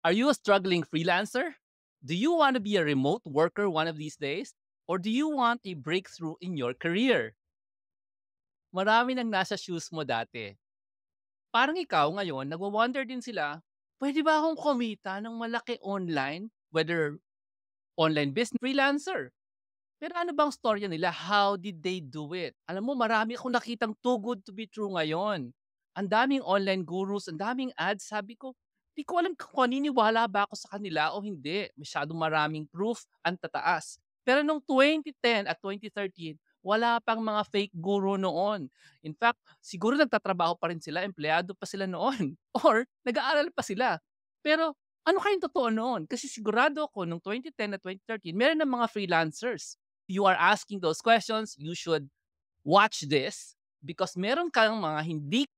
Are you a struggling freelancer? Do you want to be a remote worker one of these days? Or do you want a breakthrough in your career? Marami nang nasa shoes mo dati. Parang ikaw ngayon, nagwa-wonder din sila, pwede ba akong kumita ng malaki online? Whether online business freelancer. Pero ano bang storya nila? How did they do it? Alam mo, marami akong nakitang too good to be true ngayon. Ang daming online gurus, ang daming ads. Sabi ko, Di ko alam kung naniniwala ba ako sa kanila o hindi. Masyadong maraming proof ang tataas. Pero nung 2010 at 2013, wala pang mga fake guru noon. In fact, siguro nagtatrabaho pa rin sila, empleyado pa sila noon. Or nag-aaral pa sila. Pero ano kayang totoo noon? Kasi sigurado ako nung 2010 at 2013, meron ng mga freelancers. You are asking those questions, you should watch this because meron kang mga hindi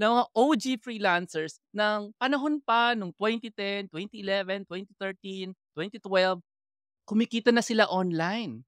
ng mga OG freelancers ng panahon pa nung 2010, 2011, 2013, 2012, kumikita na sila online.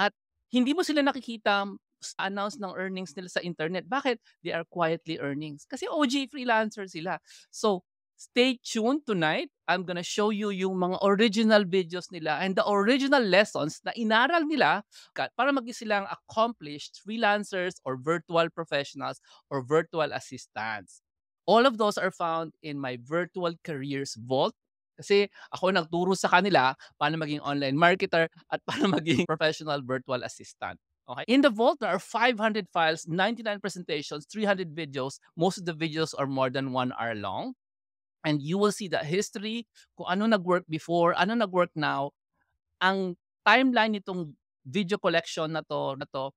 At hindi mo sila nakikita announce ng earnings nila sa internet. Bakit? They are quietly earnings. Kasi OG freelancer sila. So, stay tuned tonight. I'm gonna show you yung mga original videos nila and the original lessons na inaral nila para maging silang accomplished freelancers or virtual professionals or virtual assistants. All of those are found in my Virtual Careers Vault kasi ako nagturo sa kanila paano maging online marketer at paano maging professional virtual assistant. Okay. In the vault, there are 500 files, 99 presentations, 300 videos. Most of the videos are more than one hour long. And you will see that history, kung ano nag-work before, ano nag-work now. Ang timeline nitong video collection na to, na to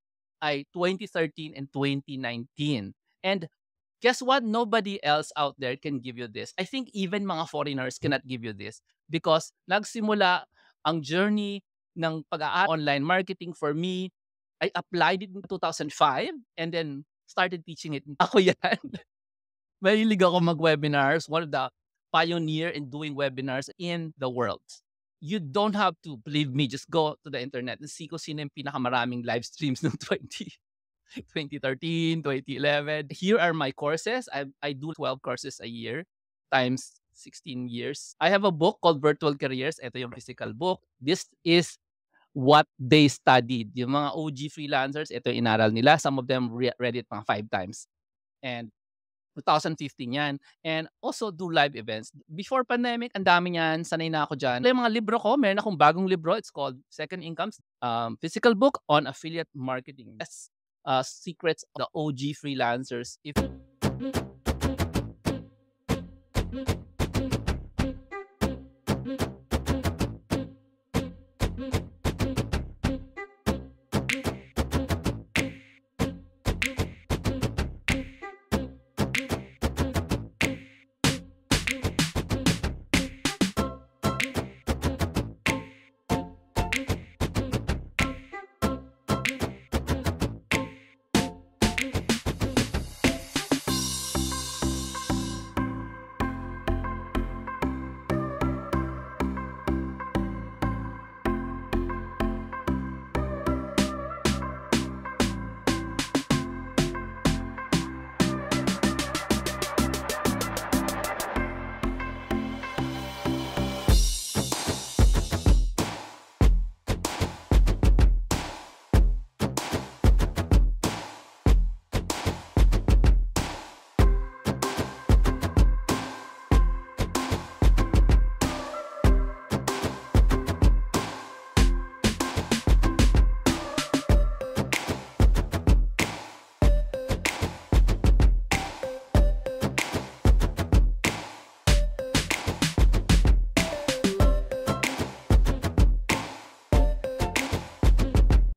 ay 2013 and 2019. And guess what? Nobody else out there can give you this. I think even mga foreigners cannot give you this because nagsimula ang journey ng pag aaral online marketing for me. I applied it in 2005 and then started teaching it. Ako yan. mahilig ako mag-webinars. One of the pioneer in doing webinars in the world. You don't have to believe me. Just go to the internet and see ko sino yung pinakamaraming live streams ng 20. 2013, 2011. Here are my courses. I, I do 12 courses a year times 16 years. I have a book called Virtual Careers. Ito yung physical book. This is what they studied. Yung mga OG freelancers, ito yung inaral nila. Some of them re- read it mga five times. And 2015 yan. And also do live events. Before pandemic, ang dami niyan. Sanay na ako dyan. Yung mga libro ko, meron akong bagong libro. It's called Second Incomes, um, physical book on affiliate marketing. That's uh, secrets of the OG freelancers. If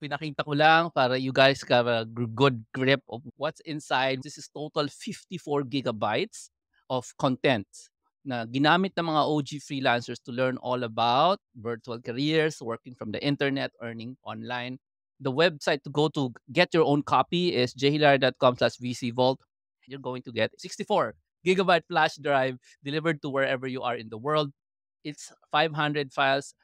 Pinakita ko lang para you guys have a uh, good grip of what's inside. This is total 54 gigabytes of content na ginamit ng mga OG freelancers to learn all about virtual careers, working from the internet, earning online. The website to go to get your own copy is jhilar.com slash vcvault. You're going to get 64 gigabyte flash drive delivered to wherever you are in the world. It's 500 files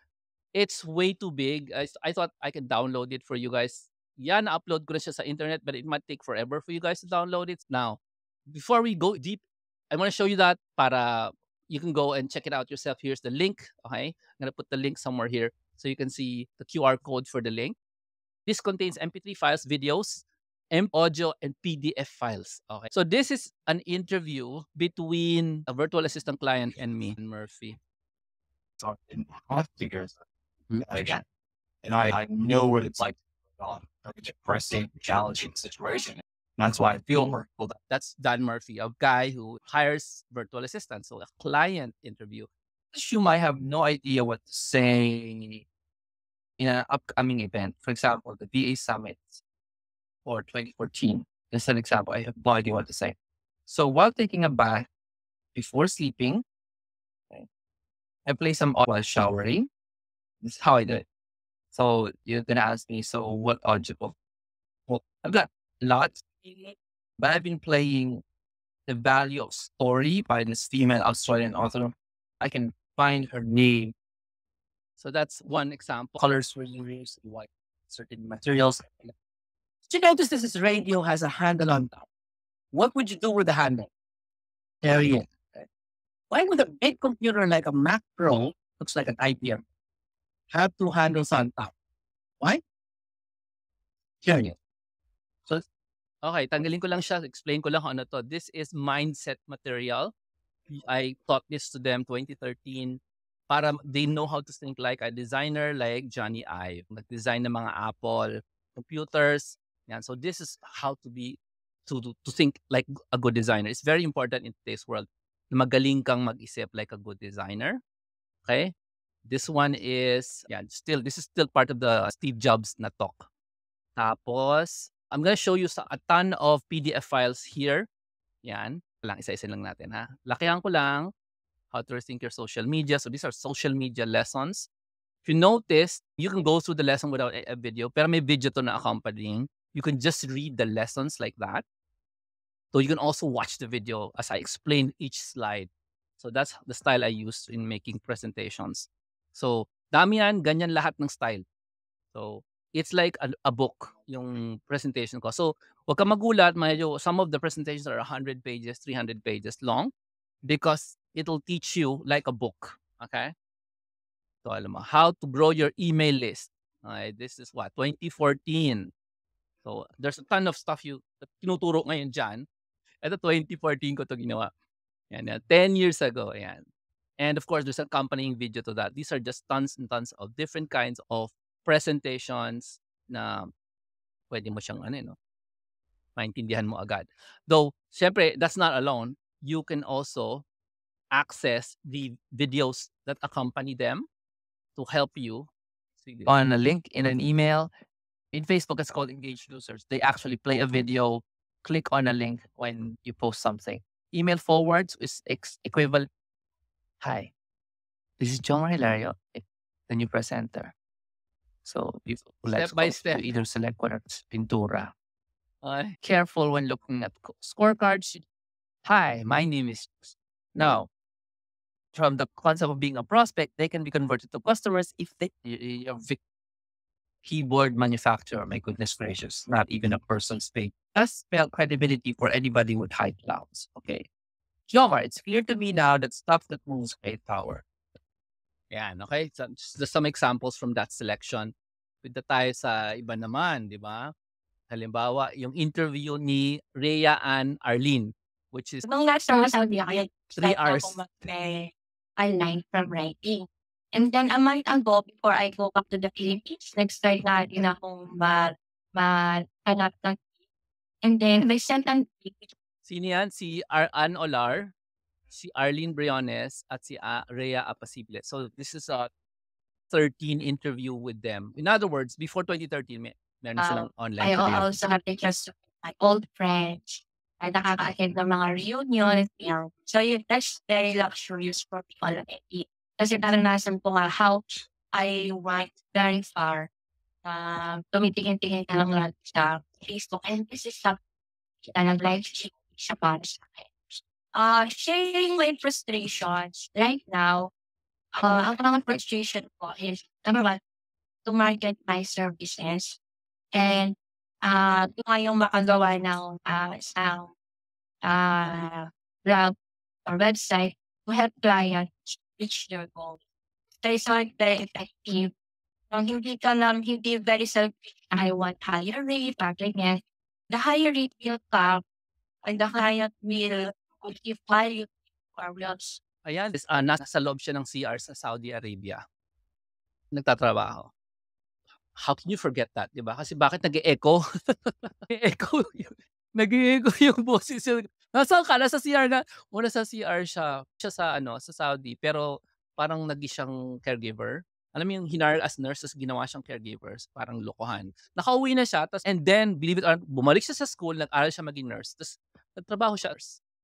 it's way too big. I, I thought I could download it for you guys. Yeah, yeah, upload ko na siya sa internet, but it might take forever for you guys to download it. Now, before we go deep, I want to show you that para you can go and check it out yourself. Here's the link. Okay, I'm gonna put the link somewhere here so you can see the QR code for the link. This contains MP3 files, videos, M audio, and PDF files. Okay, so this is an interview between a virtual assistant client and me and Murphy like, and I, I mm-hmm. know what it's like on a depressing, challenging situation. And that's why I feel hurtful. That- That's Dan Murphy, a guy who hires virtual assistants, so a client interview. You might have no idea what to say in an upcoming event. For example, the VA Summit for 2014. That's an example. I have no idea what to say. So while taking a bath before sleeping, I play some audio while showering. This is how I do it. So you're gonna ask me, so what are Jabal? Well, I've got lots, but I've been playing The Value of Story by this female Australian author. I can find her name. So that's one example. Colors were used, white. certain materials. Did you notice this is radio has a handle on top? What would you do with the handle? There you go. Why would a big computer like a Mac Pro looks like an IBM? have to handle something. Why? Period. So, okay, tanggalin ko lang siya. Explain ko lang ano to. This is mindset material. I taught this to them 2013 para they know how to think like a designer like Johnny Ive. Nag-design ng mga Apple computers. Yan. So this is how to be to, to, to think like a good designer. It's very important in today's world. Magaling kang mag-isip like a good designer. Okay? This one is, yeah still, this is still part of the Steve Jobs na talk. Tapos, I'm gonna show you a ton of PDF files here. Yan. Lang, isa-isa lang natin ha. Lakihan ko lang how to rethink your social media. So these are social media lessons. If you notice, you can go through the lesson without a, a video. Pero may video to na accompanying. You can just read the lessons like that. So you can also watch the video as I explain each slide. So that's the style I use in making presentations. So, damihan, ganyan lahat ng style. So, it's like a, a book, yung presentation ko. So, huwag ka magulat, medyo, some of the presentations are 100 pages, 300 pages long because it'll teach you like a book. Okay? So, alam mo, how to grow your email list. Okay, this is what, 2014. So, there's a ton of stuff you, tinuturo ngayon dyan. Ito, 2014 ko to ginawa. Yan, 10 years ago. Yan. And of course, there's an accompanying video to that. These are just tons and tons of different kinds of presentations na pwede mo siyang ano, eh, no? maintindihan mo agad. Though, syempre, that's not alone. You can also access the videos that accompany them to help you. On a link, in an email, in Facebook, it's called engaged users. They actually play a video, click on a link when you post something. Email forwards is equivalent Hi, this is John Hilario, eh, the new presenter. So you step by step, either select whether Pintura. Careful when looking at scorecards. Hi, my name is. Now, from the concept of being a prospect, they can be converted to customers if they are keyboard manufacturer. My goodness gracious, not even a person's name. That's spell credibility for anybody with high clouds. Okay, Jomar, it's clear to me now that stuff that moves great power. Yeah. okay? So, just some examples from that selection. Punta tayo sa iba naman, di ba? Halimbawa, yung interview ni Rhea and Arlene, which is... Nung last time, sabi ako, three hours. online eh, from writing. And then a month ago, before I go back to the Philippines, next start na din akong mag, maghanap ng And then, they sent an email Sino yan? Si Ar Ann Olar, si Arlene Briones, at si ah, Rhea Apasible. So this is a 13 interview with them. In other words, before 2013, may, meron um, online. I also have pictures of my old friends. Ay, nakaka ng mga reunion. You So yun, that's very luxurious for people like me Kasi naranasan ko nga how I went very far. Uh, tumitingin-tingin ka lang lang sa Facebook. And this is something na nag-live stream siya para sa akin. Uh, sharing my frustrations right now, uh, ang frustration ko is, number one, to market my services and uh, ah, tayong makagawa ng uh, isang uh, blog or website to help clients reach their goal. They saw it very effective. Kung hindi ka lang, hindi very selfish, I want higher rate, parang ganyan. The higher rate will come and the client will give value to our jobs. Ayan, is, uh, nasa loob siya ng CR sa Saudi Arabia. Nagtatrabaho. How can you forget that, di ba? Kasi bakit nag-echo? nag-echo yung, nag-echo yung boses. Yung, Nasaan ka? Nasa CR na. Wala sa CR siya. Siya sa, ano, sa Saudi. Pero parang nagi siyang caregiver. Alam mo yung hinar as nurse, tapos ginawa siyang caregivers. Parang lokohan. Nakauwi na siya. Tapos, and then, believe it or not, bumalik siya sa school, nag-aral siya maging nurse. Tapos, nagtrabaho siya.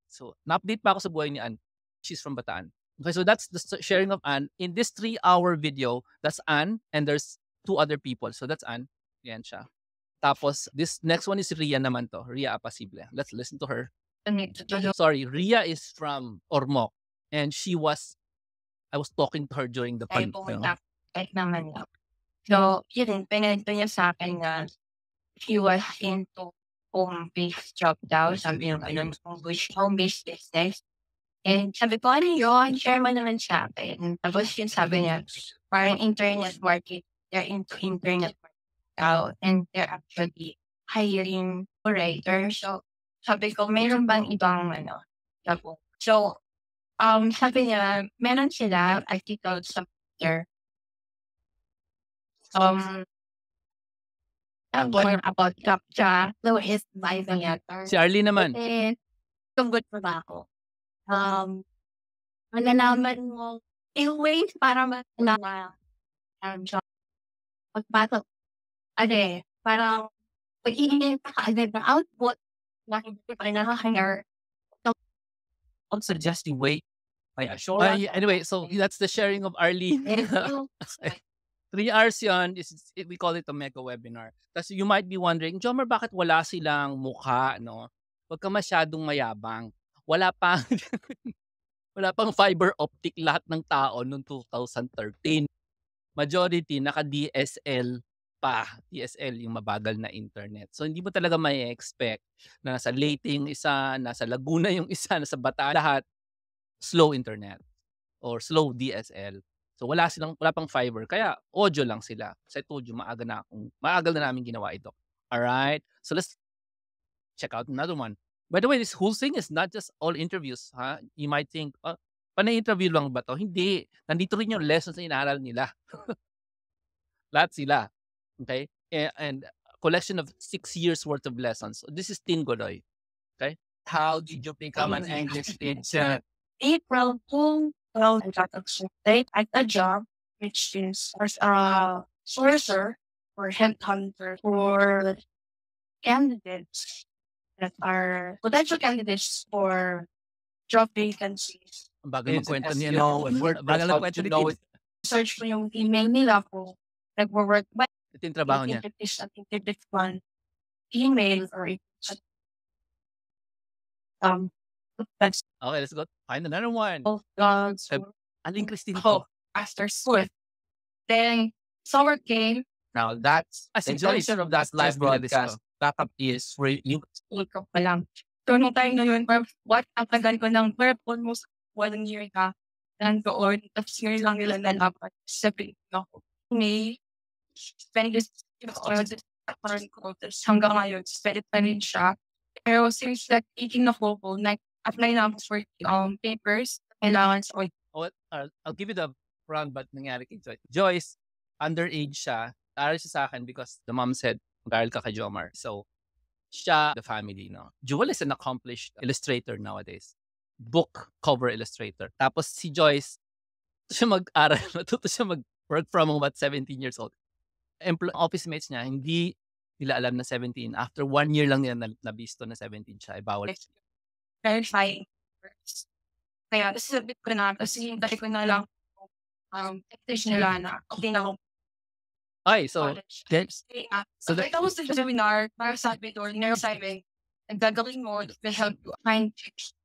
So, na-update pa ako sa buhay ni Anne. She's from Bataan. Okay, so that's the sharing of Anne. In this three-hour video, that's Anne and there's two other people. So that's Anne. Yan siya. Tapos, this next one is Ria naman to. Ria Apasible. Let's listen to her. Sorry, Ria is from Ormoc. And she was, I was talking to her during the pandemic. Ay, pumunta. Kahit naman lang. So, yun, pinento niya sa akin na he was into home-based job daw. Sabi niya ganun, home-based business. And sabi ko, ano yun? Share mo naman sa akin. Tapos yun sabi niya, parang internet market. They're into internet market daw. And they're actually hiring curator. So, sabi ko, meron bang ibang ano? Sabi. So, um, sabi niya, meron sila article sa Twitter. Um, Ako more about Captcha, lowest life ng yata. Si Arlie naman. And tungkol pa ba ako? Um, malalaman mo, in ways para Na, um, job. Pagpasok, ano eh, parang pag-iingin pa ka agad ng output na hindi pa nakakahire. I'm suggesting wait. My assurance. Uh, yeah, anyway, so that's the sharing of Arlene. Three hours yun, is, we call it a mega webinar. Tapos you might be wondering, Jomer, bakit wala silang mukha, no? Huwag ka masyadong mayabang. Wala pa, wala pang fiber optic lahat ng tao noong 2013. Majority, naka-DSL pa. DSL, yung mabagal na internet. So, hindi mo talaga may expect na nasa Leyte yung isa, nasa Laguna yung isa, nasa Bata, lahat slow internet or slow DSL. So wala silang wala pang fiber kaya audio lang sila. Sa audio maaga na akong maagal na namin ginawa ito. All right. So let's check out another one. By the way, this whole thing is not just all interviews, ha? Huh? You might think, oh, ah, panay-interview lang ba to? Hindi. Nandito rin yung lessons na inaaral nila. Lahat sila. Okay? And, and collection of six years worth of lessons. So This is Tin Godoy. Okay? How did you become an English teacher? April Pong well they like a job which is uh, a sourcer or headhunter for candidates that are potential candidates for job vacancies. Bagay magkwento niya no, bagay magkwento ni Kid. Search for yung email nila po. Nagwo-work ba? Ito yung trabaho niya. If it is an email or if um, that's okay, oh, let's go find another one. Oh, dogs. Uh, Aling Christine. Oh, after Swift, Then summer came. Now that's as intention of that live broadcast. Backup is for you. School ka pa lang. So, nung time na yun, where, what, ang tagal ko ng where almost one year ka na nandoon. Tapos ngayon lang nila nalaman. Sabi no, May, spend this parang ko. Tapos hanggang ngayon, spend it pa rin siya. Pero since that 18 na ko, like, apply na ako for um, papers, allowance sa Oh, uh, I'll give you the round but nangyari kay Joyce. Joyce, underage siya. Aral siya sa akin because the mom said, mag-aral ka kay Jomar. So, siya, the family, no? Jewel is an accomplished illustrator nowadays. Book cover illustrator. Tapos si Joyce, siya mag-aral, natuto siya mag-work from about 17 years old. Empl- office mates niya, hindi nila alam na 17. After one year lang nila nabisto na 17 siya, ay eh, bawal. verifying words. Kaya, sabi ko na, kasi yung dati ko na lang, um, nila na, okay na ako. Ay, so, So, that, that was the seminar, para sa amin, or neuroscience, and gagawin mo, will help you find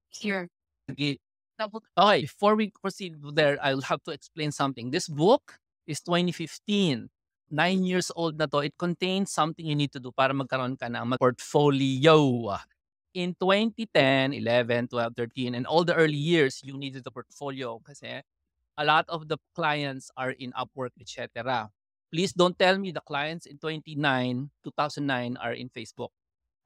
here. Okay. okay, before we proceed there, I'll have to explain something. This book is 2015. Nine years old na to. It contains something you need to do para magkaroon ka ng portfolio. in 2010, 11, 12, 13, and all the early years, you needed a portfolio kasi a lot of the clients are in Upwork, etc. Please don't tell me the clients in 29, 2009 are in Facebook.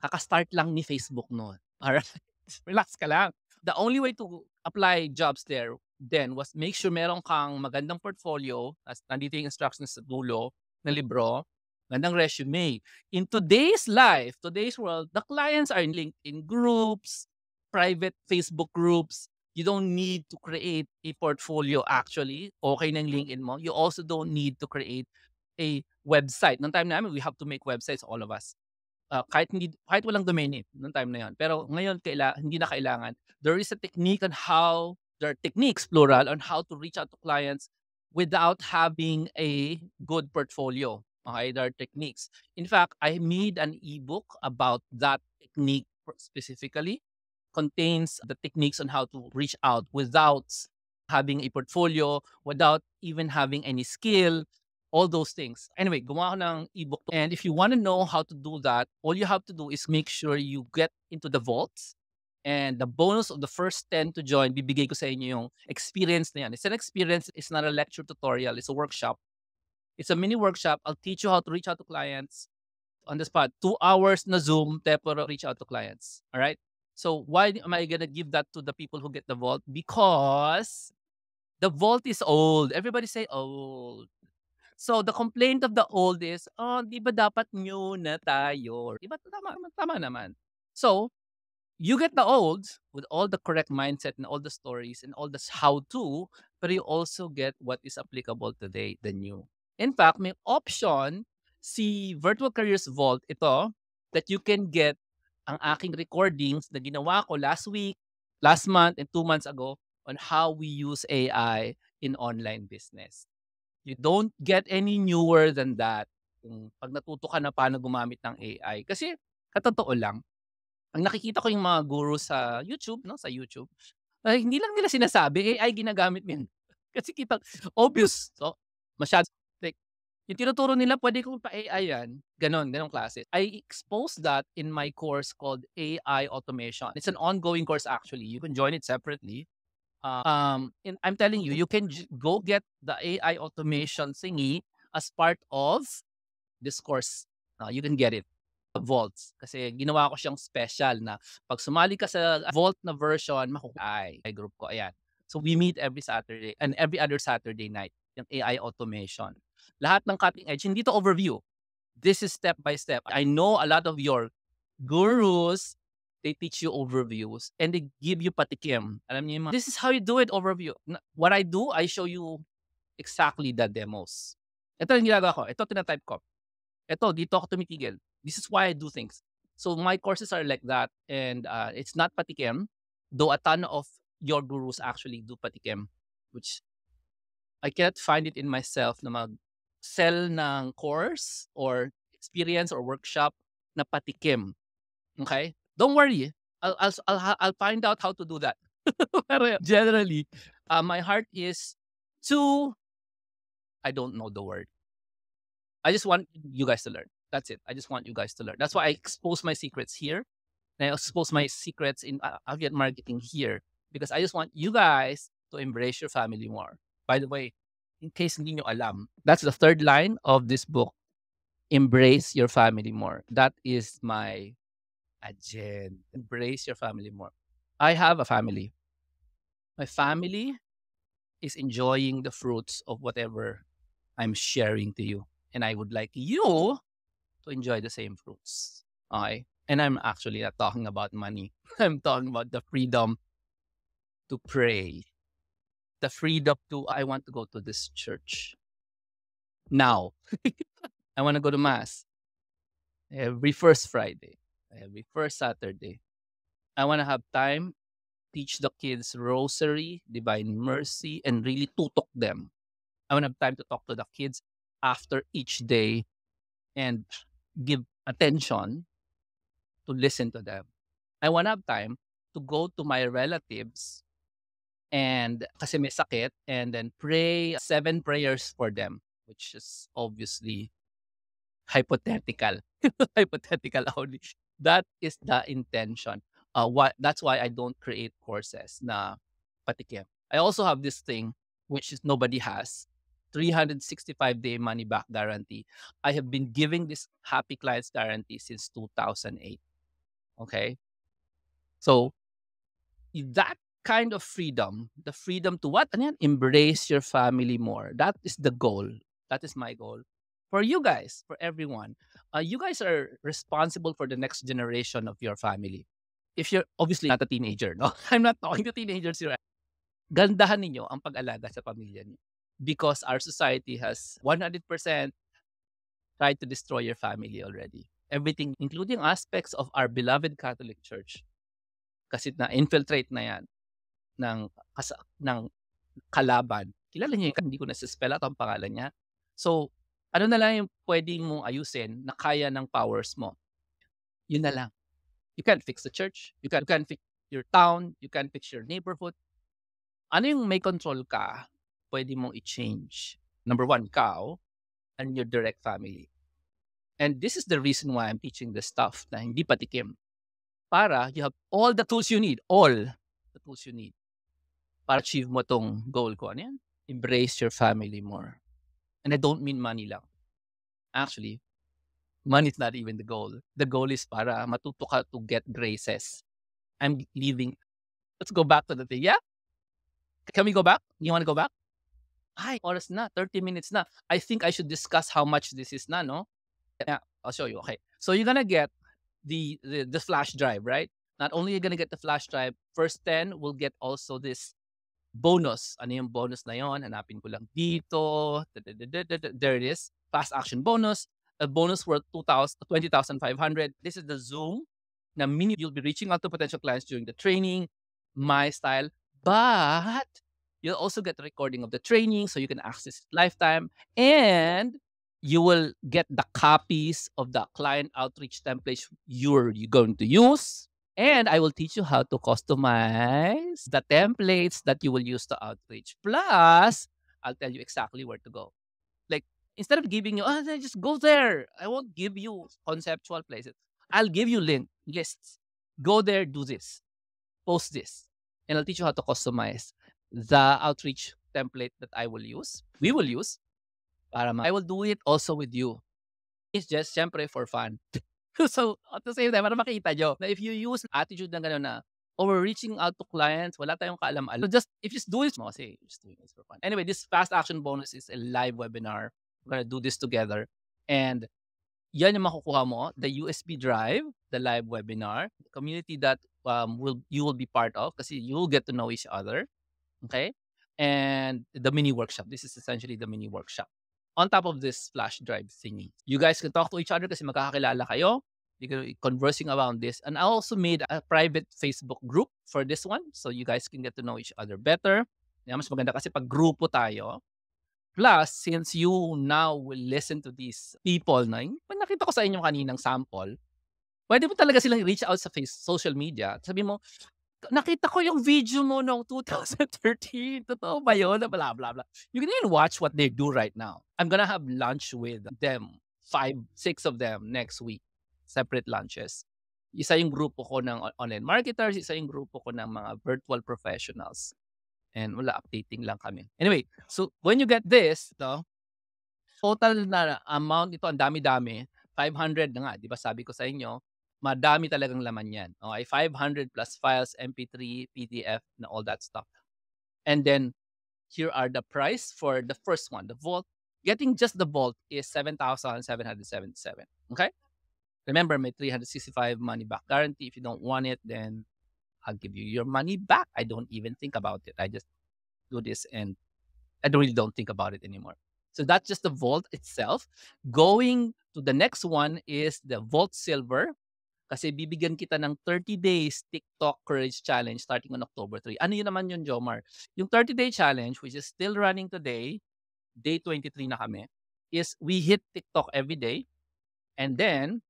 Kaka-start lang ni Facebook noon. Alright? Relax ka lang. The only way to apply jobs there then was make sure meron kang magandang portfolio, as nandito yung instructions sa dulo ng libro, Gandang resume. In today's life, today's world, the clients are in LinkedIn groups, private Facebook groups. You don't need to create a portfolio actually. Okay ng LinkedIn mo. You also don't need to create a website. Noong time na namin, we have to make websites, all of us. Uh, kahit, hindi, kahit walang domain name eh, noong time na yon. Pero ngayon, kaila, hindi na kailangan. There is a technique on how, there are techniques, plural, on how to reach out to clients without having a good portfolio. Other techniques. In fact, I made an ebook about that technique specifically. Contains the techniques on how to reach out without having a portfolio, without even having any skill, all those things. Anyway, gumawa ako ng ebook. And if you want to know how to do that, all you have to do is make sure you get into the vaults. And the bonus of the first 10 to join, bibigay ko sa inyo yung experience na yan. It's an experience, it's not a lecture tutorial, it's a workshop it's a mini workshop. I'll teach you how to reach out to clients on the spot. Two hours na Zoom, pero reach out to clients. All right. So why am I gonna give that to the people who get the vault? Because the vault is old. Everybody say old. So the complaint of the old is, oh, di ba dapat new na tayo? Di ba tama, tama naman. So you get the old with all the correct mindset and all the stories and all the how to, but you also get what is applicable today, the new. In fact, may option si Virtual Careers Vault ito that you can get ang aking recordings na ginawa ko last week, last month, and two months ago on how we use AI in online business. You don't get any newer than that kung pag natuto ka na paano gumamit ng AI. Kasi katotoo lang, ang nakikita ko yung mga guru sa YouTube, no, sa YouTube, ay, hindi lang nila sinasabi, AI ginagamit mo Kasi kita, obvious. So, masyado yung tinuturo nila, pwede kong pa-AI yan. Ganon, ganong klase. I expose that in my course called AI Automation. It's an ongoing course actually. You can join it separately. Uh, um, and I'm telling you, mm-hmm. you can j- go get the AI automation thingy as part of this course. Uh, you can get it. Vaults. Kasi ginawa ko siyang special na pag sumali ka sa Vault na version, makukuha Ay, group ko. Ayan. So we meet every Saturday and every other Saturday night, yung AI automation. lahat ng cutting edge, hindi to overview. This is step by step. I know a lot of your gurus, they teach you overviews and they give you patikim. Alam niyo yung this is how you do it, overview. What I do, I show you exactly the demos. Ito yung ginagawa ko. Ito tinatype ko. Ito, dito ako tumitigil. This is why I do things. So my courses are like that and uh, it's not patikim, though a ton of your gurus actually do patikim, which I cannot find it in myself na mag sell ng course or experience or workshop na patikim. Okay? Don't worry. I'll, I'll, I'll, I'll find out how to do that. Pero generally, uh, my heart is to, I don't know the word. I just want you guys to learn. That's it. I just want you guys to learn. That's why I expose my secrets here. And I expose my secrets in uh, affiliate marketing here because I just want you guys to embrace your family more. By the way, in case hindi nyo alam. That's the third line of this book. Embrace your family more. That is my agenda. Embrace your family more. I have a family. My family is enjoying the fruits of whatever I'm sharing to you. And I would like you to enjoy the same fruits. Okay? And I'm actually not talking about money. I'm talking about the freedom to pray the freedom to I want to go to this church now. I want to go to mass every first Friday, every first Saturday. I want to have time teach the kids rosary, divine mercy, and really tutok them. I want to have time to talk to the kids after each day and give attention to listen to them. I want to have time to go to my relatives and kasi may sakit and then pray seven prayers for them which is obviously hypothetical hypothetical only that is the intention uh what that's why i don't create courses na patikim i also have this thing which is nobody has 365 day money back guarantee i have been giving this happy clients guarantee since 2008 okay so that kind of freedom, the freedom to what? Ano Embrace your family more. That is the goal. That is my goal. For you guys, for everyone, uh, you guys are responsible for the next generation of your family. If you're obviously not a teenager, no? I'm not talking to teenagers here. Gandahan niyo ang pag-alaga sa pamilya niyo because our society has 100% tried to destroy your family already. Everything, including aspects of our beloved Catholic Church. Kasi na-infiltrate na yan. ng, kas- ng kalaban. Kilala niya yun, hindi ko nasispell out ang pangalan niya. So, ano na lang yung pwede mong ayusin na kaya ng powers mo? Yun na lang. You can't fix the church. You can't, you can't fix your town. You can't fix your neighborhood. Ano yung may control ka, pwede mong i-change. Number one, kao and your direct family. And this is the reason why I'm teaching this stuff na hindi patikim. Para you have all the tools you need. All the tools you need para achieve mo tong goal ko. Ano yan? Embrace your family more. And I don't mean money lang. Actually, money is not even the goal. The goal is para matuto ka to get graces. I'm leaving. Let's go back to the thing. Yeah? Can we go back? You want to go back? Ay, oras na. 30 minutes na. I think I should discuss how much this is na, no? Yeah, I'll show you. Okay. So you're going to get the, the, the flash drive, right? Not only you're going to get the flash drive, first 10 will get also this bonus. Ano yung bonus na yon? Hanapin ko lang dito. There it is. Fast action bonus. A bonus worth 20,500. This is the Zoom na mini you'll be reaching out to potential clients during the training. My style. But you'll also get a recording of the training so you can access it lifetime. And you will get the copies of the client outreach templates you're going to use and I will teach you how to customize the templates that you will use to outreach. Plus, I'll tell you exactly where to go. Like, instead of giving you, oh, just go there. I won't give you conceptual places. I'll give you link lists. Go there, do this, post this, and I'll teach you how to customize the outreach template that I will use. We will use. Para I will do it also with you. It's just, siempre, for fun. so, at the time, para makita nyo, na if you use attitude ng gano'n na, reaching out to clients, wala tayong kaalam-alam. So just, if you just do this, mo kasi, just doing this for fun. Anyway, this fast action bonus is a live webinar. We're gonna do this together. And yan yung makukuha mo, the USB drive, the live webinar, the community that um, will you will be part of kasi you'll get to know each other. Okay? And the mini workshop. This is essentially the mini workshop. on top of this flash drive thingy. You guys can talk to each other kasi magkakakilala kayo. You can be conversing around this. And I also made a private Facebook group for this one so you guys can get to know each other better. Yeah, mas maganda kasi pag grupo tayo. Plus, since you now will listen to these people na pag nakita ko sa inyo kaninang sample, pwede mo talaga silang reach out sa face, social media. Sabi mo, nakita ko yung video mo noong 2013. Totoo ba yun? Blah, blah, blah. You can even watch what they do right now. I'm gonna have lunch with them. Five, six of them next week. Separate lunches. Isa yung grupo ko ng online marketers, isa yung grupo ko ng mga virtual professionals. And wala, updating lang kami. Anyway, so when you get this, no, total na amount ito, ang dami-dami, 500 na nga, di ba sabi ko sa inyo, madami talagang laman yan. Okay, 500 plus files, MP3, PDF, and all that stuff. And then here are the price for the first one, the Vault. Getting just the Vault is 7,777. Okay? Remember, my 365 money back guarantee. If you don't want it, then I'll give you your money back. I don't even think about it. I just do this and I really don't think about it anymore. So that's just the Vault itself. Going to the next one is the Vault Silver, Kasi bibigyan kita ng 30 days TikTok Courage Challenge starting on October 3. Ano yun naman yun, Jomar? Yung 30-day challenge, which is still running today, day 23 na kami, is we hit TikTok every day. And then,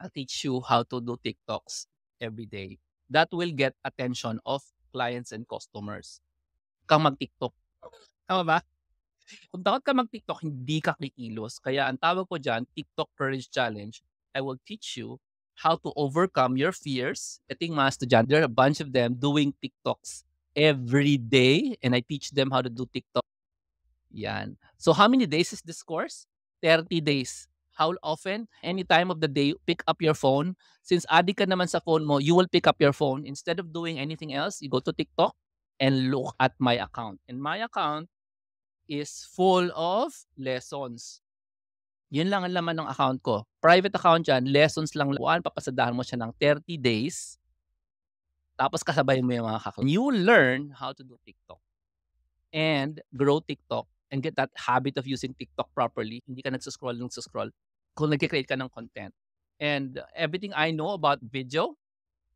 I'll teach you how to do TikToks every day. That will get attention of clients and customers. Kang mag-TikTok. Tama ba? Kung takot ka mag-TikTok, hindi ka kikilos. Kaya ang tawag ko dyan, TikTok Courage Challenge, I will teach you how to overcome your fears. I think mga estudyante, there are a bunch of them doing TikToks every day. And I teach them how to do TikTok. Yan. So how many days is this course? 30 days. How often? Any time of the day, pick up your phone. Since adik ka naman sa phone mo, you will pick up your phone. Instead of doing anything else, you go to TikTok and look at my account. And my account is full of lessons. Yun lang ang laman ng account ko. Private account yan, lessons lang buwan, papasadahan mo siya ng 30 days. Tapos kasabay mo yung mga kaklase. You learn how to do TikTok and grow TikTok and get that habit of using TikTok properly. Hindi ka nagsascroll, nagsascroll kung nag-create ka ng content. And everything I know about video,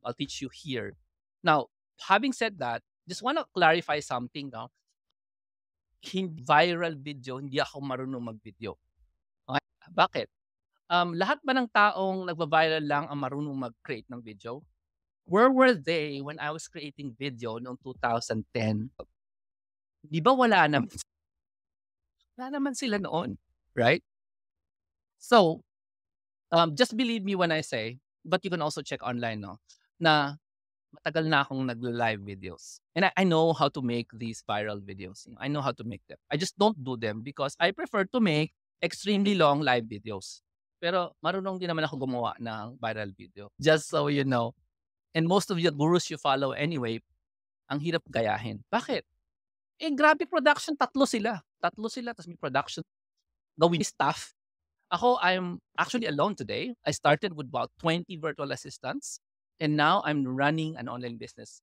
I'll teach you here. Now, having said that, just want to clarify something now. Hindi viral video, hindi ako marunong mag-video. Bakit? Um, lahat ba ng taong nagva-viral lang ang marunong mag-create ng video? Where were they when I was creating video noong 2010? Di ba wala naman? Mm. Wala naman sila noon, right? So, um, just believe me when I say, but you can also check online, no? Na matagal na akong nagla-live videos. And I, I know how to make these viral videos. I know how to make them. I just don't do them because I prefer to make extremely long live videos. Pero marunong din naman ako gumawa ng viral video. Just so you know. And most of your gurus you follow anyway, ang hirap gayahin. Bakit? Eh, grabe production. Tatlo sila. Tatlo sila, tapos may production. Gawin staff. Ako, I'm actually alone today. I started with about 20 virtual assistants. And now I'm running an online business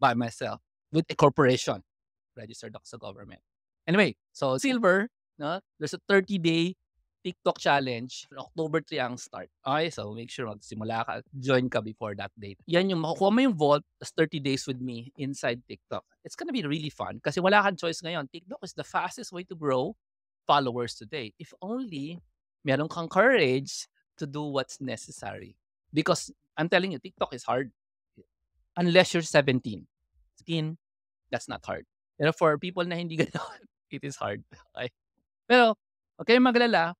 by myself with a corporation registered ako sa government. Anyway, so silver, No? There's a 30-day TikTok challenge. October 3 ang start. Okay, so make sure magsimula ka. Join ka before that date. Yan yung makukuha mo yung vault as 30 days with me inside TikTok. It's gonna be really fun kasi wala kang choice ngayon. TikTok is the fastest way to grow followers today. If only meron kang courage to do what's necessary. Because I'm telling you, TikTok is hard. Unless you're 17. 16, that's not hard. Pero for people na hindi ganun, it is hard. Okay? Pero, okay maglala,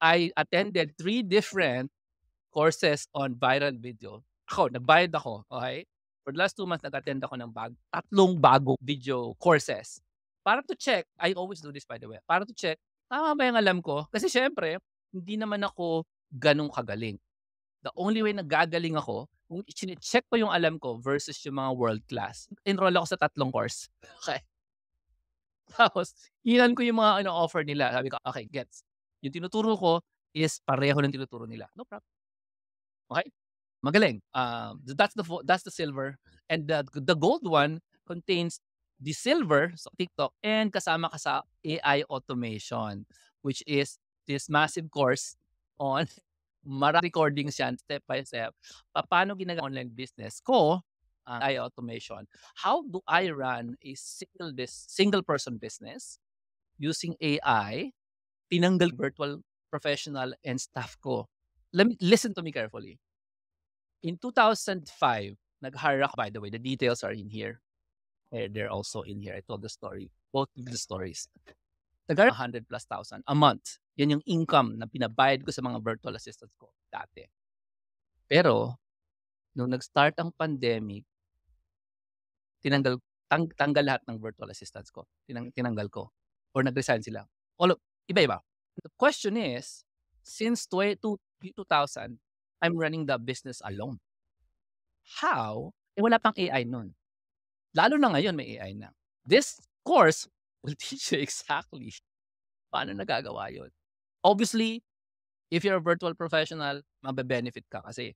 I attended three different courses on viral video. Ako, nagbayad ako, okay? For the last two months, nag-attend ako ng bag tatlong bagong video courses. Para to check, I always do this by the way, para to check, tama ba yung alam ko? Kasi syempre, hindi naman ako ganong kagaling. The only way na gagaling ako, kung i-check pa yung alam ko versus yung mga world class, enroll ako sa tatlong course. Okay? Tapos, hinan ko yung mga ano, offer nila. Sabi ko, okay, gets. Yung tinuturo ko is pareho ng tinuturo nila. No problem. Okay? Magaling. Um, uh, that's the that's the silver. And the, the gold one contains the silver, so TikTok, and kasama ka sa AI automation, which is this massive course on mara recordings yan step by step. Paano ginagawa online business ko AI ah, automation. How do I run a single this single person business using AI? Tinanggal mm. virtual professional and staff ko. Let me listen to me carefully. In 2005, nag-hire ako, by the way, the details are in here. Eh, they're also in here. I told the story, both of the stories. nag 100 plus thousand a month. Yan yung income na pinabayad ko sa mga virtual assistants ko dati. Pero, nung nag-start ang pandemic, tinanggal tang, tanggal lahat ng virtual assistants ko. Tinang, tinanggal ko. Or nag-resign sila. All of, iba-iba. The question is, since 2000, I'm running the business alone. How? Eh, wala pang AI nun. Lalo na ngayon, may AI na. This course will teach you exactly paano nagagawa yun. Obviously, if you're a virtual professional, mabe-benefit ka kasi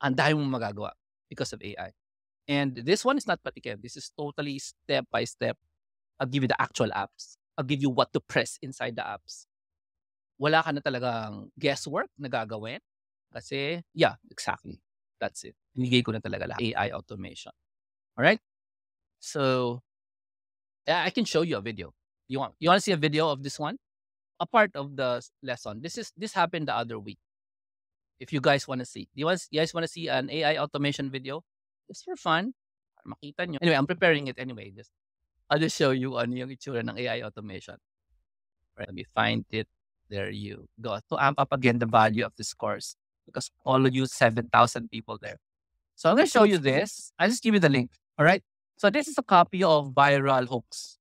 ang dahil mong magagawa because of AI. And this one is not Patikem. This is totally step by step. I'll give you the actual apps. I'll give you what to press inside the apps. Wala ka na talagang guesswork na gagawin. Kasi, yeah, exactly. That's it. Binigay ko na talaga lahat. AI automation. All right? So, I can show you a video. You want you want to see a video of this one? A part of the lesson. This is this happened the other week. If you guys want to see, do you, want, you guys want to see an AI automation video? Just for fun. Makita nyo. Anyway, I'm preparing it anyway. Just, I'll just show you ano yung itsura ng AI automation. Right. Let me find it. There you go. To amp up again the value of this course because all of you 7,000 people there. So I'm going to show you this. I'll just give you the link. All right. So this is a copy of viral hooks.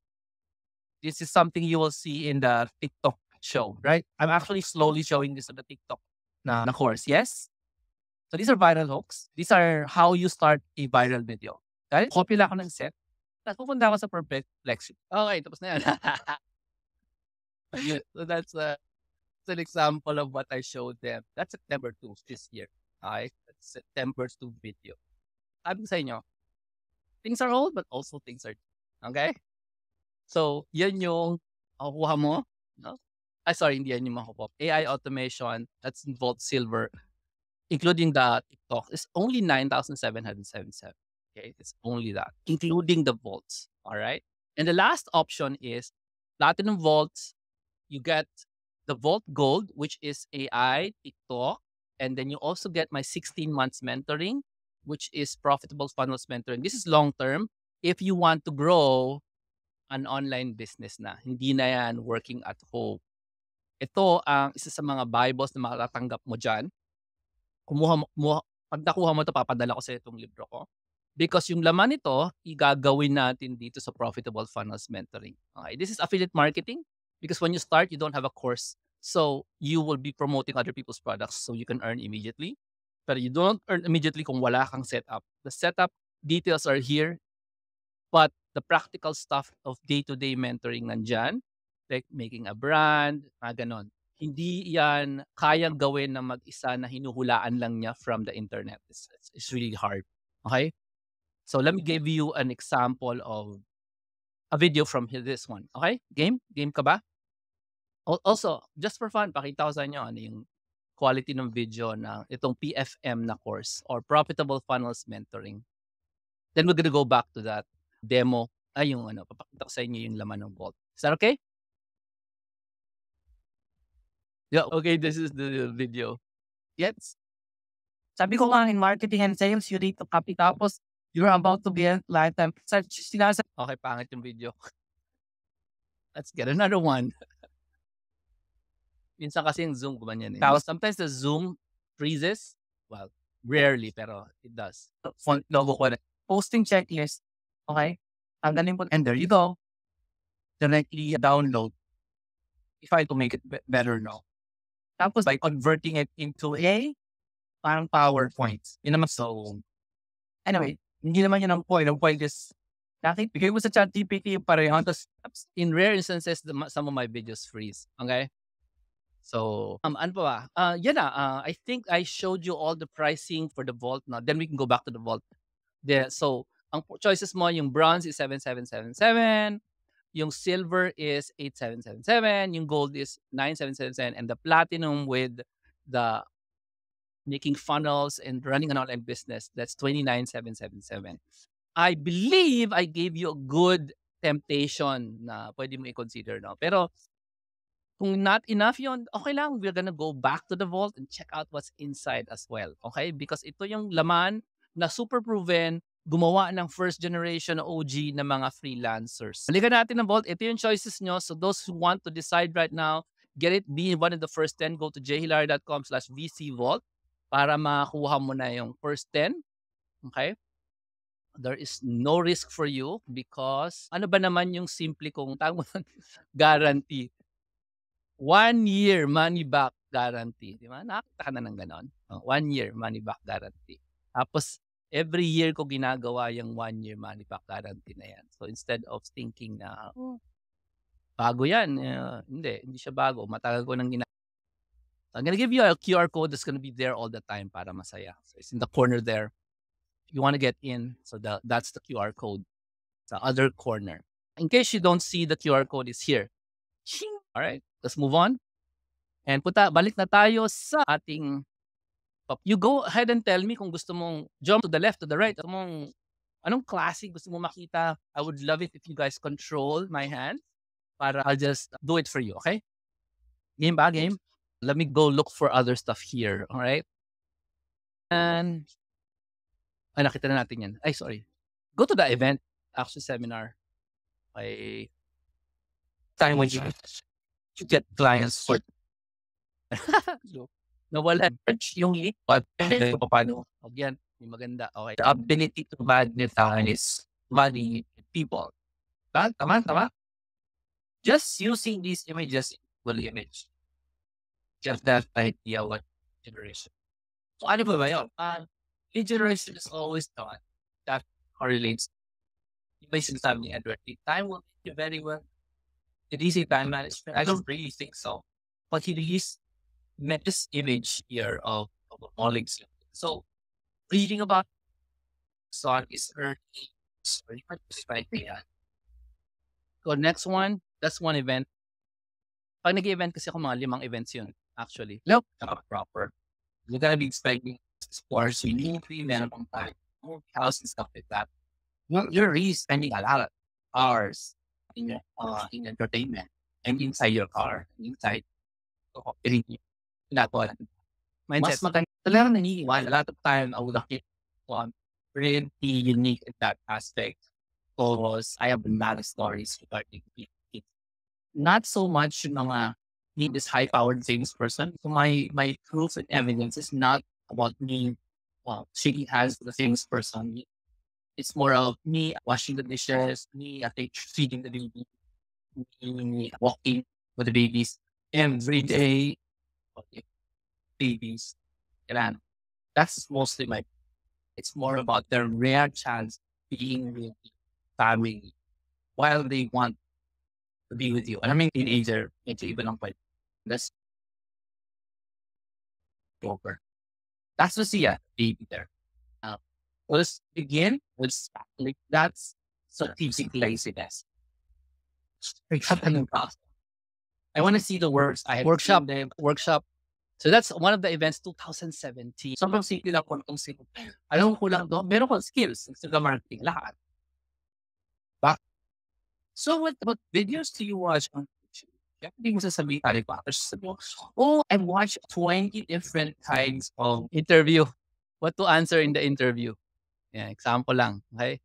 This is something you will see in the TikTok show, right? I'm actually slowly showing this on the TikTok na, na course. Yes? So these are viral hooks. These are how you start a viral video. Okay, popular Copy lang ako ng set. Tapos pupunta ako sa perfect flexi. Okay, tapos na yan. so that's, uh, that's an example of what I showed them. That's September 2 this year. Okay? That's September 2 video. Sabi ko sa inyo, things are old but also things are new. Okay? So, yun yung makukuha mo. No? Ah, sorry, hindi yan yung makukuha. AI automation, that's involved silver including the TikTok, is only 9,777. Okay, it's only that, including the vaults. All right. And the last option is platinum vaults. You get the vault gold, which is AI, TikTok, and then you also get my 16 months mentoring, which is profitable funnels mentoring. This is long term. If you want to grow an online business na, hindi na yan working at home. Ito ang isa sa mga Bibles na matatanggap mo dyan kumuha, mo, pag nakuha mo ito, papadala ko sa itong libro ko. Because yung laman nito, igagawin natin dito sa Profitable Funnels Mentoring. Okay, this is affiliate marketing because when you start, you don't have a course. So you will be promoting other people's products so you can earn immediately. But you don't earn immediately kung wala kang setup. The setup details are here. But the practical stuff of day-to-day -day mentoring nandyan, like making a brand, mga ganon hindi yan kayang gawin ng mag-isa na hinuhulaan lang niya from the internet. It's, it's, it's really hard. Okay? So let me give you an example of a video from this one. Okay? Game? Game ka ba? Also, just for fun, pakita ko sa inyo ano yung quality ng video ng itong PFM na course or Profitable Funnels Mentoring. Then we're gonna go back to that demo. Ay, yung ano, papakita ko sa inyo yung laman ng vault. Is that okay? Yeah, okay, this is the video. Yes. Sabi ko lang in marketing and sales, you need to copy. Tapos, you're about to be a lifetime. Search sinasa. Okay, pangit yung video. Let's get another one. Minsan kasi yung Zoom gumanyan. Eh. Tapos sometimes the Zoom freezes. Well, rarely, pero it does. Font logo ko na. Posting checklist. Okay? Ang galing po. And there you go. Directly download. If I to make it better now. Tapos by converting it into a parang PowerPoint. Yun naman so. Anyway, hindi naman yun ang point. Ang point is, nakit, bigay mo sa chat GPT yung pareho. Tapos, in rare instances, some of my videos freeze. Okay? So, um, ano pa ba? Uh, ah, yan na, uh, I think I showed you all the pricing for the Vault now. Then we can go back to the Vault. The, so, ang choices mo, yung bronze is 7777. Yung silver is 8777, yung gold is 9777, and the platinum with the making funnels and running an online business, that's 29777. I believe I gave you a good temptation na pwede mo i-consider. No? Pero kung not enough yon okay lang. We're gonna go back to the vault and check out what's inside as well. Okay? Because ito yung laman na super proven gumawa ng first generation OG na mga freelancers. Balikan natin ng Vault. Ito yung choices nyo. So those who want to decide right now, get it, be one of the first 10, go to jhilary.com slash vcvault para makakuha mo na yung first 10. Okay? There is no risk for you because ano ba naman yung simple kong tawag guarantee? One year money back guarantee. Di ba? Nakakita ka na ng ganon. Oh, one year money back guarantee. Tapos, every year ko ginagawa yung one year money back guarantee na yan. So instead of thinking na, oh, bago yan, uh, hindi, hindi siya bago. Matagal ko nang ginagawa. So I'm gonna give you a QR code that's gonna be there all the time para masaya. So it's in the corner there. If you wanna get in, so the, that's the QR code. It's the other corner. In case you don't see the QR code, is here. All right, let's move on. And puta, balik na tayo sa ating you go ahead and tell me kung gusto mong jump to the left, to the right, gusto mong anong klase gusto mo makita. I would love it if you guys control my hand para I'll just do it for you, okay? Game ba, game? Let me go look for other stuff here, all right? And, ay, nakita na natin yan. Ay, sorry. Go to the event, actually seminar. Okay. Time when you, you get clients for... Nawalan. Mm. Yung lipat. Paano? Again, maganda. Okay. The ability to magnetize money people. Tama? Tama? Tama? Just using these images, equal image. Just that idea what generation. So ano ba ba yun? Uh, generation is always thought that correlates. Iba yung sinasabi ni Edward. The time will be very well. It is a time management? I don't really think so. But he is met this image here of, of a molecule. So reading about Exxon is early. Sorry, right here. So next one, that's one event. Pag nag-event kasi ako, mga limang events yun, actually. Nope, not proper. You're gonna be expecting you need three time, house and stuff like that. you're really spending a lot of hours in, uh, in entertainment and inside your car, inside the ginagawa natin. Mas maganda A lot of time, I would keep pretty um, unique in that aspect because I have a lot of stories regarding it. Not so much mga need this high powered things person. So my my proof and evidence is not about me well shaking hands with the famous person. It's more of me washing the dishes, me feeding the baby, me walking with the babies every day babies in animals. That's mostly my. It's more about their rare chance being with family while they want to be with you. And I mean, teenager, medyo even on pwede. That's over. That's the siya, baby there. Um, let's begin with Catholic. That's strategic laziness. Happening process. I want to see the works. I have workshop, them. workshop. So that's one of the events 2017. Sobrang simple lang kung anong sino. Alam ko lang doon, meron kong skills sa marketing lahat. Ba? So what, what videos do you watch on YouTube? Kaya hindi mo sasabihin tayo pa. Oh, I watch 20 different kinds of interview. What to answer in the interview. Yeah, example lang. Okay?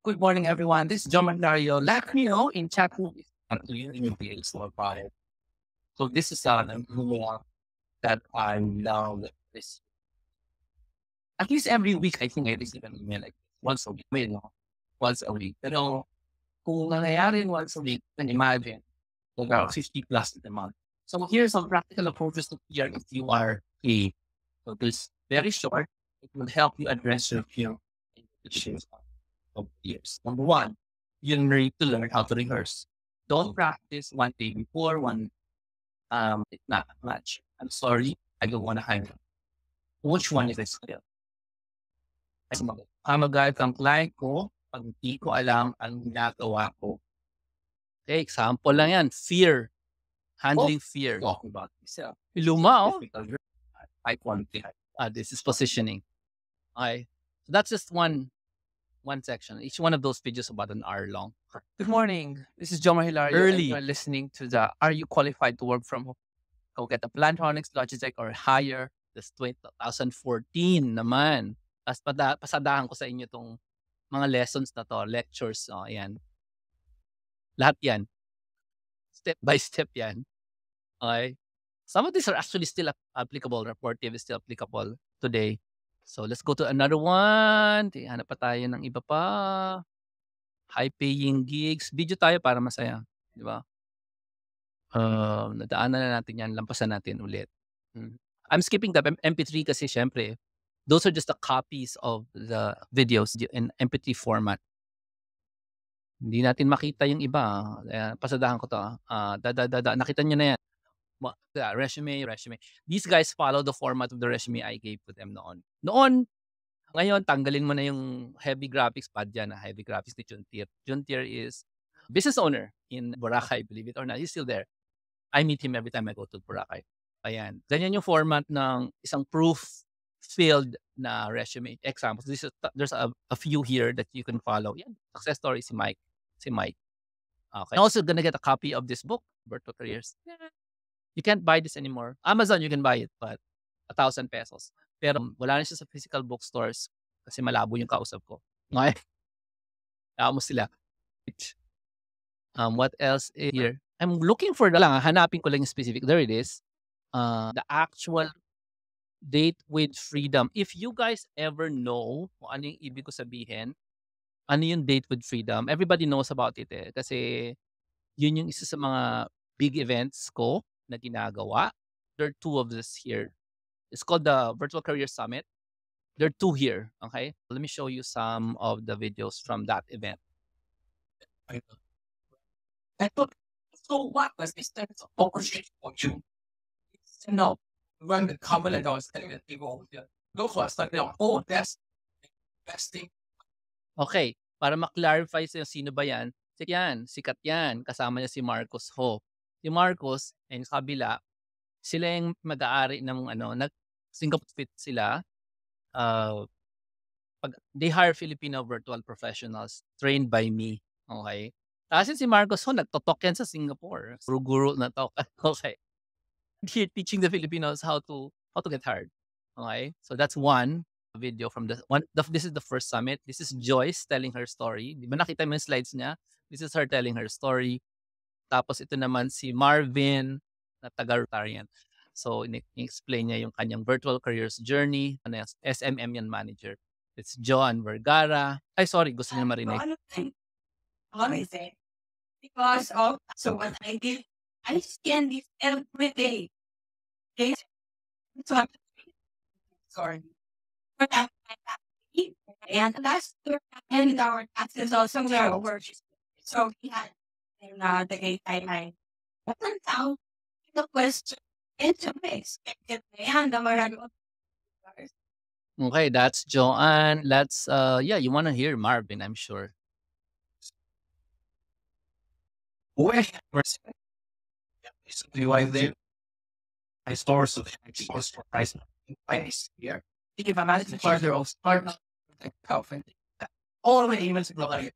Good morning, everyone. This is John Magnario. Let me know in chat room if and using the So this is an more that I now this. At least every week, I think I receive an email like once a week, maybe not once a week. Pero kung nangyayari once a week, then imagine about 50 plus in a month. So here are some practical approaches to fear if you are a. So this very short, it will help you address your fear issues of Number one, you need to learn how to rehearse don't practice one day before, one um it's not much. I'm sorry, I don't want to hang up. Which one is the skill? Pamagal ang client ko pag hindi ko alam ang ginagawa ko. Okay, example lang yan. Fear. Handling oh, fear. Talking about myself. Luma, oh. i want Ah, this is positioning. Okay. So that's just one one section. Each one of those videos about an hour long. Good morning. This is Jomar Hilario. Early. You're listening to the Are You Qualified to Work From Home? Go get a Plantronics, Logitech, or higher. This 2014 naman. Tapos pada- pasadahan ko sa inyo tong mga lessons na to, lectures. Oh, yan. Lahat yan. Step by step yan. Okay? Some of these are actually still applicable. Reportive is still applicable today. So let's go to another one. Hanap pa tayo ng iba pa. High paying gigs. Video tayo para masaya. Di ba? Uh, nadaanan na natin yan. Lampasan natin ulit. Hmm. I'm skipping the MP3 kasi syempre, those are just the copies of the videos in MP3 format. Hindi natin makita yung iba. Ah. Pasadahan ko to. Uh, da, da, da, da. Nakita nyo na yan uh, resume, resume. These guys follow the format of the resume I gave to them noon. Noon, ngayon, tanggalin mo na yung heavy graphics pad dyan, na ah, heavy graphics ni Juntier. Juntier is business owner in Boracay, believe it or not. He's still there. I meet him every time I go to Boracay. Ayan. Ganyan yung format ng isang proof field na resume. Examples. This is, there's a, a few here that you can follow. Yan. Success story si Mike. Si Mike. Okay. And also, gonna get a copy of this book, Birth to Careers. you can't buy this anymore. Amazon, you can buy it, but a thousand pesos. Pero wala na siya sa physical bookstores kasi malabo yung kausap ko. Okay? Tama sila. Um, what else is here? I'm looking for the lang, ah, hanapin ko lang yung specific. There it is. Uh, the actual date with freedom. If you guys ever know kung ano yung ibig ko sabihin, ano yung date with freedom, everybody knows about it eh. Kasi yun yung isa sa mga big events ko na ginagawa. There are two of this here. It's called the Virtual Career Summit. There are two here, okay? Let me show you some of the videos from that event. I thought, so what was this type of opportunity for you? It's enough. When the company I was telling the people, look for something, oh, that's investing. Okay, para maklarify sa sino ba yan, si yan, sikat yan, kasama niya si Marcos Ho. si Marcos and sa kabila, sila yung mag-aari ng ano, nag Singapore fit sila. Uh, pag, they hire Filipino virtual professionals trained by me. Okay? Tapos si Marcos ho, oh, nagtotok yan sa Singapore. Guru-guru na talk. okay. Here, teaching the Filipinos how to how to get hired. Okay? So that's one video from the one the, this is the first summit. This is Joyce telling her story. Di ba nakita mo yung slides niya? This is her telling her story. Tapos ito naman si Marvin na taga Rotarian. So, in-explain niya yung kanyang virtual careers journey. Ano yan? SMM yan manager. It's John Vergara. Ay, sorry. Gusto niya ano marinig. Amazing. Ano ano Because of, so what I did, I scan this every day. Okay? So, I'm sorry. For that, and last year, and our taxes also were over. So, we had and uh, the gate timeline. the question Okay, that's Joanne. Let's uh yeah, you wanna hear Marvin, I'm sure. Wait, where's the I store so the store for price price here. If I am asking for their own start all the emails are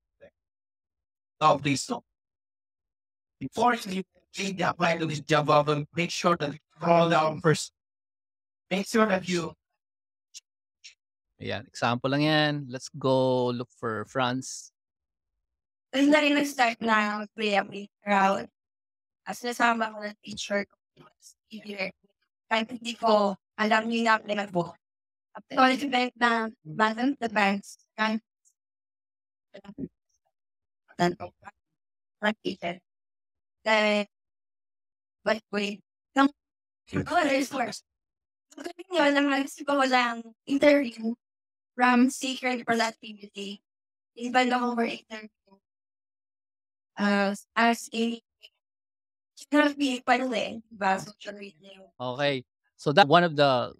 Oh, please don't before you actually apply to this job offer, make sure that scroll down first. Make sure that you Yeah, example lang yan. Let's go look for France. Tapos na rin nag-start na Play apply round. As nasama ko na teacher ko. Kahit hindi ko alam niyo na apply mag-book. So, it's bank na button the banks. Kan? Tanto. Like teacher. Dahil, but wait, ng mga resource. So, galing yun, ang nagsip ko um, lang interview from Secret Productivity. It's been over interview. Uh, as a therapy pa rin, diba? Social media. Okay. So that one of the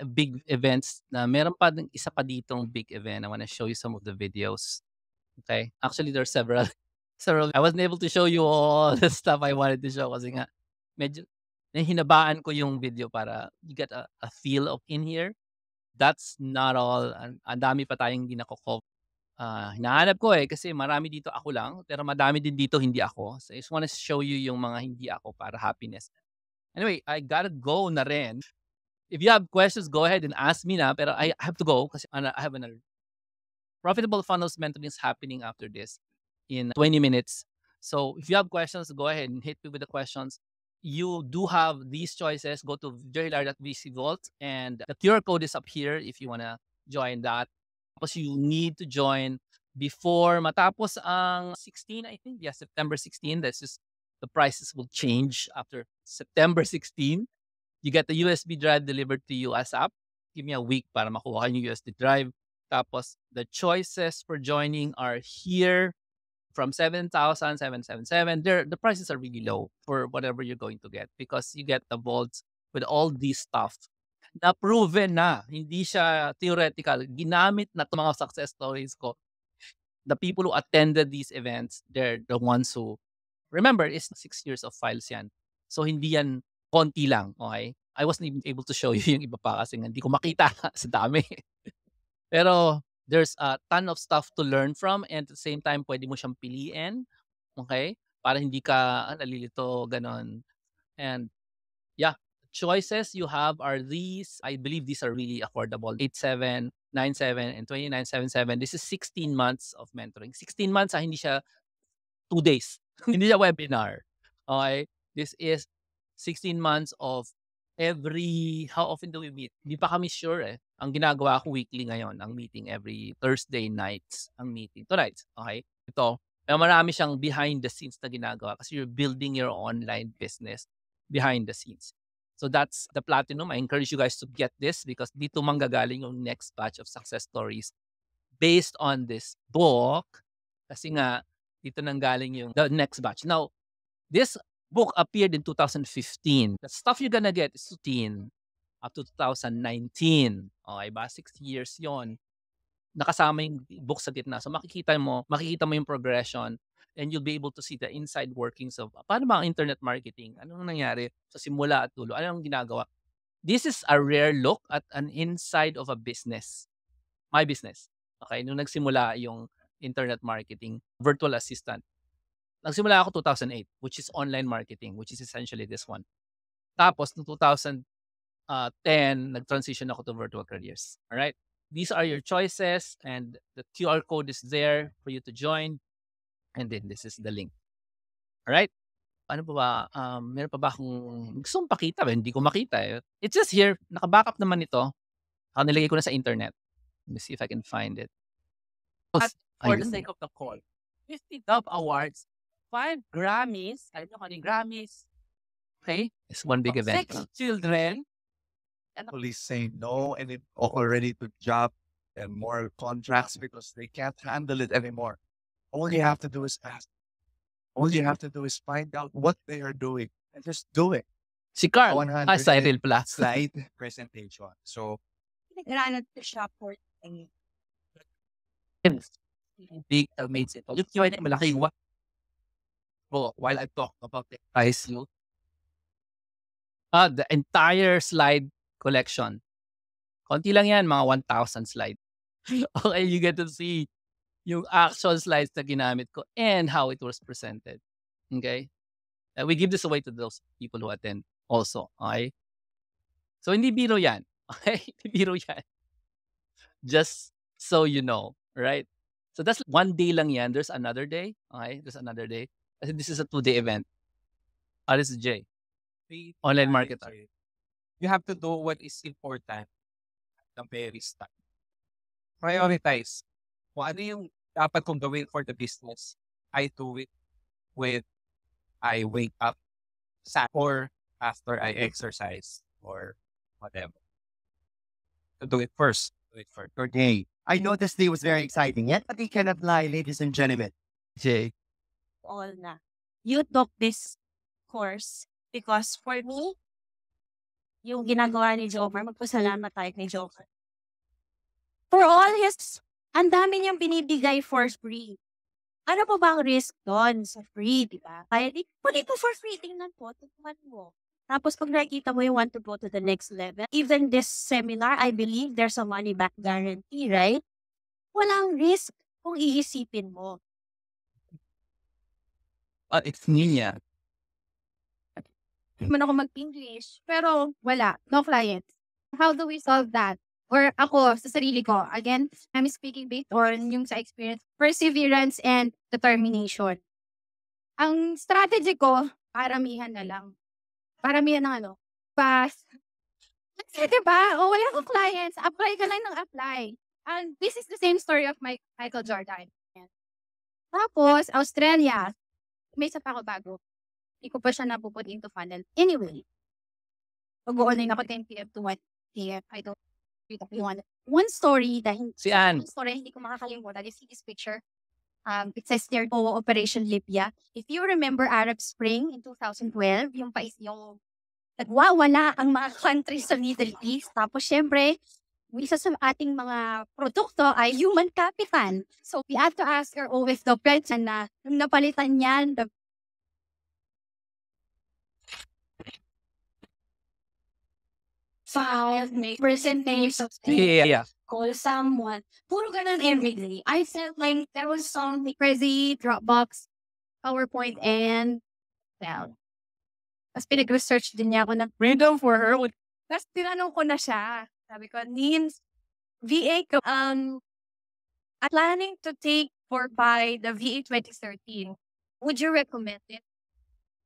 uh, big events na meron pa isa pa ditong big event. I want to show you some of the videos. Okay? Actually, there are several. So, I wasn't able to show you all the stuff I wanted to show kasi nga, medyo, hinabaan ko yung video para you get a, a feel of in here. That's not all. Ang dami pa tayong hindi nakokov. Uh, ah, hinahanap ko eh kasi marami dito ako lang pero madami din dito hindi ako. So I just want to show you yung mga hindi ako para happiness. Anyway, I gotta go na rin. If you have questions, go ahead and ask me na. Pero I have to go kasi I have another. Profitable Funnels Mentoring is happening after this. in 20 minutes. So if you have questions, go ahead and hit me with the questions. You do have these choices. Go to verylar.vc Vault and the QR code is up here if you want to join that. because you need to join before matapos ang 16, I think. Yeah, September 16. That's just the prices will change after September 16. You get the USB drive delivered to you as app. Give me a week para makuha yung USB drive. Tapos the choices for joining are here. from 7,000, 777. They're, the prices are really low for whatever you're going to get because you get the vaults with all this stuff na proven na, hindi siya theoretical. Ginamit na itong mga success stories ko. The people who attended these events, they're the ones who, remember, it's six years of files yan. So hindi yan konti lang, okay? I wasn't even able to show you yung iba pa kasi hindi ko makita sa dami. Pero there's a ton of stuff to learn from and at the same time pwede mo siyang piliin okay para hindi ka ah, nalilito ganon and yeah choices you have are these i believe these are really affordable 87 97 and 2977 this is 16 months of mentoring 16 months ah, hindi siya 2 days hindi siya webinar okay this is 16 months of every how often do we meet? Hindi pa kami sure eh. Ang ginagawa ko weekly ngayon, ang meeting every Thursday nights, ang meeting. Tonight, okay? Ito, may eh, marami siyang behind the scenes na ginagawa kasi you're building your online business behind the scenes. So that's the platinum. I encourage you guys to get this because dito manggagaling yung next batch of success stories based on this book. Kasi nga, dito nanggaling yung the next batch. Now, this book appeared in 2015. The stuff you're gonna get is 15 up to 2019. Okay ba? Six years yon Nakasama yung book sa gitna. So makikita mo, makikita mo yung progression and you'll be able to see the inside workings of paano ba ang internet marketing? Ano nangyari sa simula at dulo? Ano ang ginagawa? This is a rare look at an inside of a business. My business. Okay, nung nagsimula yung internet marketing, virtual assistant. Nagsimula ako 2008, which is online marketing, which is essentially this one. Tapos, noong 2010, ah, nag-transition ako to virtual careers. All right? These are your choices and the QR code is there for you to join. And then this is the link. All right? Ano pa ba? Um, meron pa ba akong gusto kong pakita? Ba? Hindi ko makita. Eh. It's just here. Naka-backup naman ito. Saka nilagay ko na sa internet. Let me see if I can find it. At, for the sake of the call, 50 Dove Awards five Grammys, I don't know how many Grammys. Okay. It's one big event. Six children. And Police say no and it already took job and more contracts because they can't handle it anymore. All you have to do is ask. All you have to do is find out what they are doing and just do it. Si Carl, ah, Cyril plus, Slide presentation. So, for Big amazing. Yung QA na malaki yung while I talk about the price yield. Ah, the entire slide collection. Konti lang yan, mga 1,000 slide. okay, you get to see yung actual slides na ginamit ko and how it was presented. Okay? Uh, we give this away to those people who attend also. Okay? So, hindi biro yan. Okay? hindi biro yan. Just so you know. Right? So, that's one day lang yan. There's another day. Okay? There's another day. Kasi this is a two-day event. Alice this is Jay. Online marketer. Eh. You have to do what is important at the very start. Prioritize. Kung ano yung dapat kong gawin for the business, I do it with I wake up sa or after I exercise or whatever. So do it first. Do it first. Today. I know this day was very exciting, yet but we cannot lie, ladies and gentlemen. Jay, all na you took this course because for me, yung ginagawa ni Jomer, magpasalamat tayo kay Jomer. For all his, ang dami niyang binibigay for free. Ano pa ba ang risk doon sa free, di ba? Kaya di, pwede po for free, tingnan po, tingnan mo. Tapos pag nakikita mo you want to go to the next level, even this seminar, I believe there's a money back guarantee, right? Walang risk kung iisipin mo. Uh, it's niya. Man ako mag-English, pero wala, no clients. How do we solve that? Or ako, sa sarili ko, again, I'm speaking based on yung sa experience, perseverance and determination. Ang strategy ko, paramihan na lang. Paramihan ng ano, pass. Kasi diba, oh, wala akong clients, apply ka lang ng apply. And this is the same story of my Michael Jordan. Tapos, Australia may isa pa ako bago. Hindi ko pa siya napuput into funnel. Anyway, mag-online ako 10 p.m. to 1 p.m. I don't one. One story dahil si Ann. One story hindi ko makakalimutan. You see this picture? Um, it says there, Boa Operation Libya. If you remember Arab Spring in 2012, yung, pa, yung nagwawala ang mga country sa Middle East. Tapos syempre, isa sa ating mga produkto ay human capital. So we have to ask our OFW na nung napalitan niyan, the file, make percentage of yeah, yeah. call someone. Puro ganun every day. I felt like there was some crazy Dropbox, PowerPoint, and Excel. Tapos pinag-research din niya ako ng freedom for her. Tapos tinanong ko na siya. Because means VA um, I'm planning to take for by the VA 2013. Would you recommend it?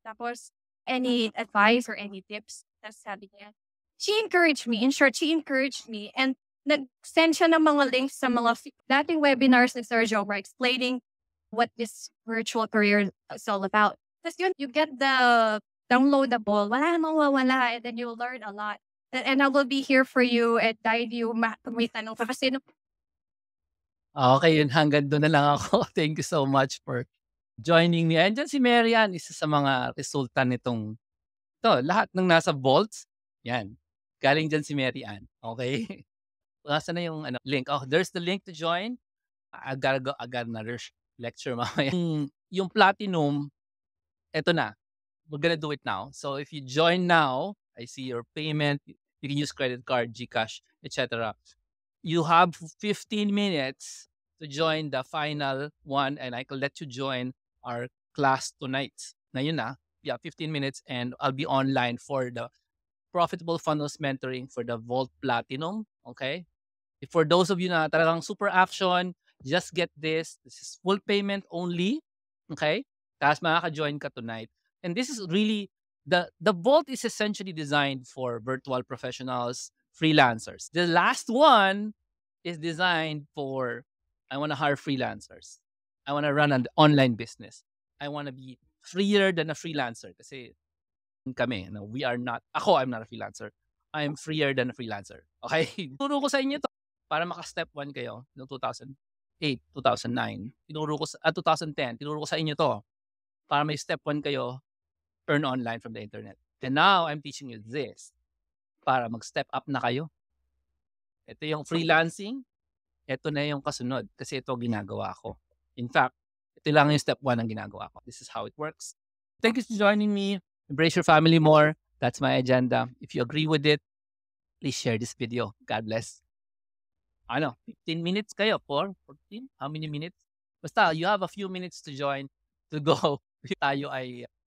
Tapos, any advice or any tips? That's sabi niya, she encouraged me. In short, she encouraged me. And nag-send siya ng mga links sa mga dating webinars ni Sergio were explaining what this virtual career is all about. Tapos yun, you get the downloadable, wala nang wala, and then you learn a lot. And I will be here for you at guide you pag may tanong pa. Kasi no, Okay, yun. Hanggang doon na lang ako. Thank you so much for joining me. And dyan si Marian, isa sa mga resulta nitong to, lahat ng nasa vaults, yan. Galing dyan si Marian. Okay? Nasa na yung ano, link. Oh, there's the link to join. I Agar, go, I got another lecture mamaya. Yung, yung platinum, eto na. We're gonna do it now. So if you join now, I see your payment. You can use credit card, GCash, etc. You have 15 minutes to join the final one, and I can let you join our class tonight. Na yun na. Yeah, 15 minutes, and I'll be online for the Profitable Funnels Mentoring for the Vault Platinum. Okay? If for those of you na talagang super action, just get this. This is full payment only. Okay? Tapos makaka-join ka tonight. And this is really the, the Vault is essentially designed for virtual professionals, freelancers. The last one is designed for I want to hire freelancers. I want to run an online business. I want to be freer than a freelancer. Kasi kami, no, we are not, ako, I'm not a freelancer. I am freer than a freelancer. Okay? Turo ko sa inyo to para maka-step 1 kayo 2008, 2009. Tinuro ko sa, ah, 2010, tinuro ko sa inyo to para may step 1 kayo earn online from the internet. And now, I'm teaching you this para mag-step up na kayo. Ito yung freelancing. Ito na yung kasunod kasi ito ginagawa ko. In fact, ito lang yung step one ang ginagawa ko. This is how it works. Thank you for joining me. Embrace your family more. That's my agenda. If you agree with it, please share this video. God bless. Ano, 15 minutes kayo for 14? How many minutes? Basta, you have a few minutes to join to go. Tayo ay